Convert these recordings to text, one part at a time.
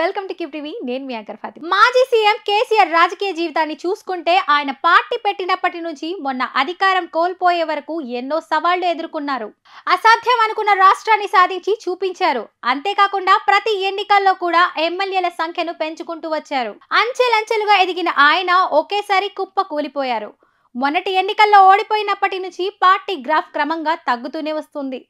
welcome to కిప్ TV నేను మీ యాంకర్ మాజీ సీఎం కేసీఆర్ రాజకీయ జీవితాన్ని చూసుకుంటే ఆయన పార్టీ పెట్టినప్పటి నుంచి మొన్న అధికారం కోల్పోయే వరకు ఎన్నో సవాళ్లు ఎదుర్కొన్నారు అసాధ్యం అనుకున్న రాష్ట్రాన్ని సాధించి చూపించారు అంతేకాకుండా ప్రతి ఎన్నికల్లో కూడా ఎమ్మెల్యేల సంఖ్యను పెంచుకుంటూ వచ్చారు అంచెలంచెలుగా ఎదిగిన ఆయన ఒకేసారి కుప్ప కూలిపోయారు మొన్నటి ఎన్నికల్లో ఓడిపోయినప్పటి నుంచి పార్టీ గ్రాఫ్ క్రమంగా తగ్గుతూనే వస్తుంది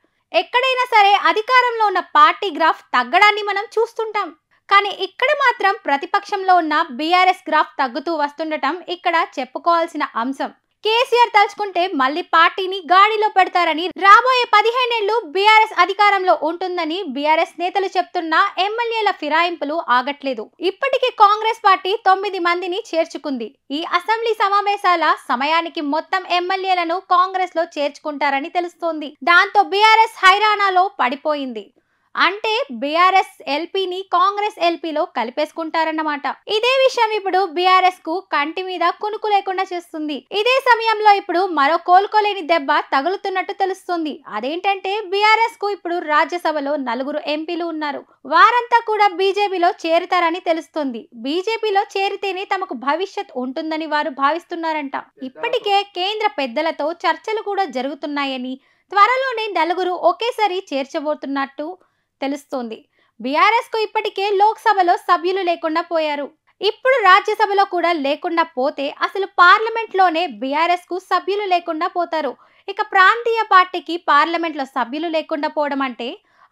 ఎక్కడైనా సరే అధికారంలో ఉన్న పార్టీ గ్రాఫ్ తగ్గడాన్ని మనం చూస్తుంటాం కానీ ఇక్కడ మాత్రం ప్రతిపక్షంలో ఉన్న బీఆర్ఎస్ గ్రాఫ్ తగ్గుతూ వస్తుండటం ఇక్కడ చెప్పుకోవాల్సిన అంశం కేసీఆర్ తలుచుకుంటే మళ్ళీ పార్టీని గాడిలో పెడతారని రాబోయే పదిహేనేళ్లు బీఆర్ఎస్ అధికారంలో ఉంటుందని బీఆర్ఎస్ నేతలు చెప్తున్న ఎమ్మెల్యేల ఫిరాయింపులు ఆగట్లేదు ఇప్పటికే కాంగ్రెస్ పార్టీ తొమ్మిది మందిని చేర్చుకుంది ఈ అసెంబ్లీ సమావేశాల సమయానికి మొత్తం ఎమ్మెల్యేలను కాంగ్రెస్ లో చేర్చుకుంటారని తెలుస్తోంది దాంతో బీఆర్ఎస్ హైరాణాలో పడిపోయింది అంటే బీఆర్ఎస్ ఎల్పీని కాంగ్రెస్ ఎల్పీలో కలిపేసుకుంటారన్నమాట ఇదే విషయం ఇప్పుడు బీఆర్ఎస్ కు కంటి మీద కునుకు లేకుండా చేస్తుంది ఇదే సమయంలో ఇప్పుడు మరో కోలుకోలేని దెబ్బ తగులుతున్నట్టు తెలుస్తుంది అదేంటంటే బీఆర్ఎస్ కు ఇప్పుడు రాజ్యసభలో నలుగురు ఎంపీలు ఉన్నారు వారంతా కూడా బీజేపీలో చేరుతారని తెలుస్తుంది బీజేపీలో చేరితేనే తమకు భవిష్యత్ ఉంటుందని వారు భావిస్తున్నారంట ఇప్పటికే కేంద్ర పెద్దలతో చర్చలు కూడా జరుగుతున్నాయని త్వరలోనే నలుగురు ఒకేసారి చేర్చబోతున్నట్టు తెలుస్తోంది బీఆర్ఎస్కు ఇప్పటికే లోక్సభలో సభ్యులు లేకుండా పోయారు ఇప్పుడు రాజ్యసభలో కూడా లేకుండా పోతే అసలు పార్లమెంట్లోనే బీఆర్ఎస్కు సభ్యులు లేకుండా పోతారు ఇక ప్రాంతీయ పార్టీకి పార్లమెంట్లో సభ్యులు లేకుండా పోవడం అంటే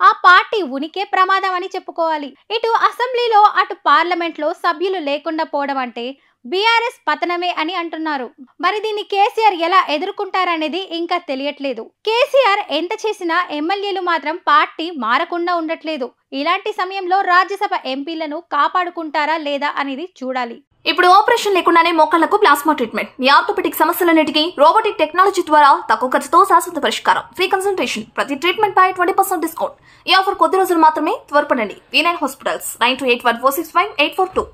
ఆ పార్టీ ఉనికే ప్రమాదం అని చెప్పుకోవాలి ఇటు అసెంబ్లీలో అటు పార్లమెంట్లో సభ్యులు లేకుండా పోవడం అంటే బీఆర్ఎస్ పతనమే అని అంటున్నారు మరి దీన్ని కేసీఆర్ ఎలా ఎదుర్కొంటారనేది ఇంకా తెలియట్లేదు కేసీఆర్ ఎంత చేసినా ఎమ్మెల్యేలు మాత్రం పార్టీ మారకుండా ఉండట్లేదు ఇలాంటి సమయంలో రాజ్యసభ ఎంపీలను కాపాడుకుంటారా లేదా అనేది చూడాలి ఇప్పుడు ఆపరేషన్ లేకుండానే మొక్కలకు ప్లాస్మా ట్రీట్మెంట్ మీ ఆర్థోపెటిక్ సమస్యలన్నిటికీ రోబోటిక్ టెక్నాలజీ ద్వారా తక్కువ ఖర్చుతో శాశ్వత పరిష్కారం ఫ్రీ కన్సల్టేషన్ ప్రతి ట్రీట్మెంట్ పై ట్వంటీ పర్సెంట్ డిస్కౌంట్ ఈ ఆఫర్ కొద్ది రోజులు మాత్రమే త్వరపడండి V nine hospitals nine two eight one four six five eight four two